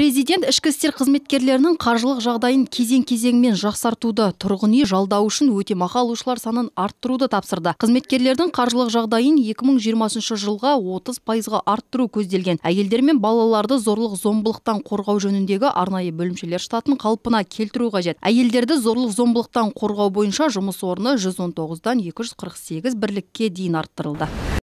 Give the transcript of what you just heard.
президент ішкі істер қызметкерлерінің қаржылық жағдайын кезең кезеңмен жақсартуды тұрғын үй жалдау үшін өтемақы алушылар санын арттыруды тапсырды қызметкерлердің қаржылық жағдайын 2020 жылға 30 пайызға арттыру көзделген әйелдер мен балаларды зорлық зомбылықтан қорғау жөніндегі арнайы бөлімшелер штатын қалпына келтіру қажет әйелдерді зорлық зомбылықтан қорғау бойынша жұмыс орны 119-дан 248 бірлікке дейін арттырылды